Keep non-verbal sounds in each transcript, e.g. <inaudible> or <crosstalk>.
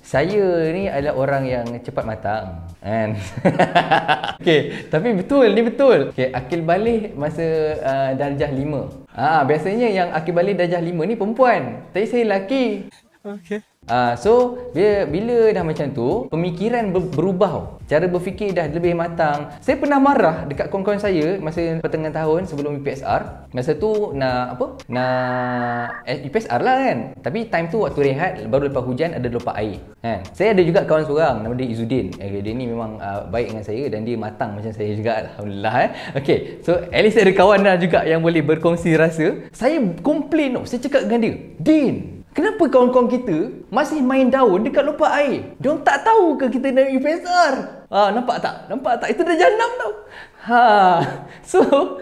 Saya ni adalah orang yang cepat matang And <laughs> okay, tapi betul ni betul. Okay, akil balik masa uh, darjah lima. Ah, biasanya yang akil balik darjah lima ni perempuan. Tapi saya lelaki. Okay. Uh, so bila, bila dah macam tu pemikiran ber, berubah cara berfikir dah lebih matang saya pernah marah dekat kawan-kawan saya masa pertengahan tahun sebelum UPSR masa tu nak apa nak UPSR eh, lah kan tapi time tu waktu rehat baru lepas hujan ada lupa air kan saya ada juga kawan seorang nama dia Izudin okay, eh, dia ni memang uh, baik dengan saya dan dia matang macam saya juga Alhamdulillah eh. Okay, so at least ada kawan dah juga yang boleh berkongsi rasa saya komplain oh, saya cakap dengan dia Din Kenapa kawan-kawan kita masih main daun dekat lupa air? Diorang tak tahu ke kita nak investor. Ha, nampak tak? Nampak tak? Itu dah jahat tau. Ha. <laughs> So, <laughs>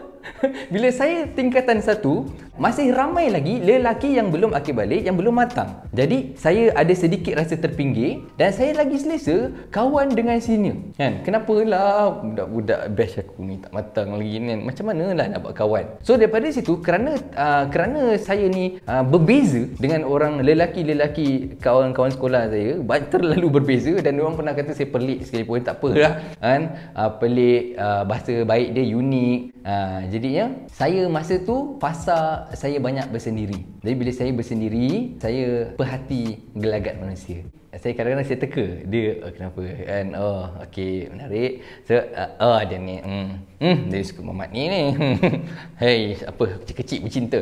bila saya tingkatan satu, masih ramai lagi lelaki yang belum akil balik yang belum matang. Jadi saya ada sedikit rasa terpinggir dan saya lagi selesa kawan dengan senior. Kan? lah, budak-budak bash aku ni tak matang lagi ni. Kan? Macam manalah nak buat kawan. So daripada situ kerana uh, kerana saya ni uh, berbeza dengan orang lelaki-lelaki kawan-kawan sekolah saya, banyak terlalu berbeza dan orang pernah kata saya pelik sekali pun tak apalah. Kan? Uh, pelik uh, bahasa baik dia unik. Uh, jadinya saya masa tu fasa saya banyak bersendiri. Jadi bila saya bersendiri, saya perhati gelagat manusia. Saya kadang-kadang saya teka dia oh, kenapa kan oh okey menarik. So uh, oh dia ni hmm hmm dia suka mamat ni ni. <laughs> hey apa kecil-kecil bercinta.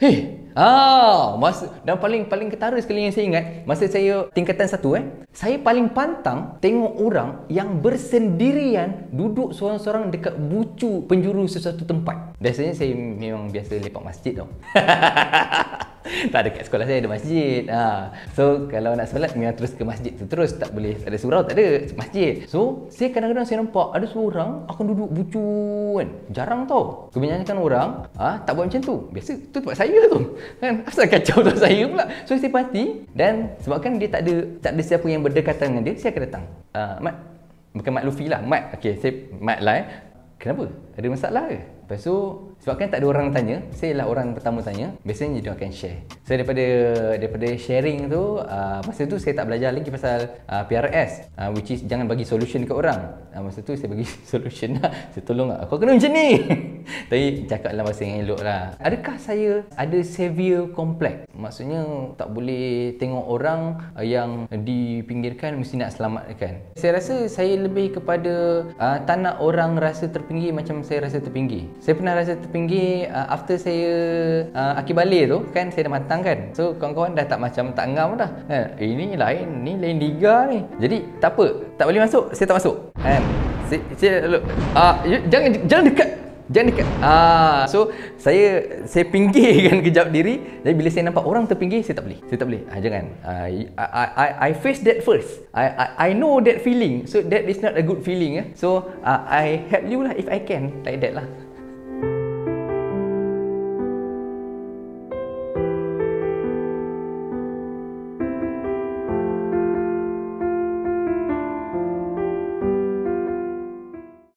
Hei. Ah, masa dan paling paling ketara sekali yang saya ingat masa saya tingkatan satu eh. Saya paling pantang tengok orang yang bersendirian duduk seorang-seorang dekat bucu penjuru sesuatu tempat. Biasanya saya memang biasa lepak masjid tau. <laughs> tak dekat sekolah saya ada masjid ha. so kalau nak solat memang terus ke masjid tu terus tak boleh ada surau tak ada masjid so saya kadang-kadang saya nampak ada seorang akan duduk bucu kan jarang tau kebanyakan kan orang ha, tak buat macam tu biasa tu tempat saya tu kan asal kacau <laughs> tu saya pula so saya pati dan kan dia tak ada tak ada siapa yang berdekatan dengan dia saya akan datang ah uh, mat bukan mat Luffy lah mat okey saya mat lah eh. kenapa ada masalah ke? Lepas tu, kan tak ada orang tanya, saya lah orang pertama tanya, biasanya dia akan share. So, daripada daripada sharing tu, uh, masa tu saya tak belajar lagi pasal uh, ah, PRS, uh, ah, which is jangan bagi solution ke orang. Uh, masa tu, saya bagi <laughs> solution lah. Saya tolong lah, kau kena macam ni! <laughs> Tapi, cakap dalam bahasa yang elok lah. Adakah saya ada severe complex? Maksudnya, tak boleh tengok orang yang dipinggirkan mesti nak selamatkan. Saya rasa saya lebih kepada uh, tak nak orang rasa terpinggir macam saya rasa terpinggir saya pernah rasa terpinggir uh, after saya uh, akhir balik tu kan saya dah matang kan so kawan-kawan dah tak macam tak ngam dah eh, ini eh, lain ni lain liga ni jadi tak apa tak boleh masuk saya tak masuk kan saya, saya uh, jangan jangan dekat Jangan dekat. Ah, so saya saya pinggirkan <laughs> kejap diri. Jadi bila saya nampak orang terpinggir, saya tak boleh. Saya tak boleh. Ah, jangan. Ah, I, I, I, I face that first. I, I I know that feeling. So that is not a good feeling. Eh. So uh, I help you lah if I can. Like that lah.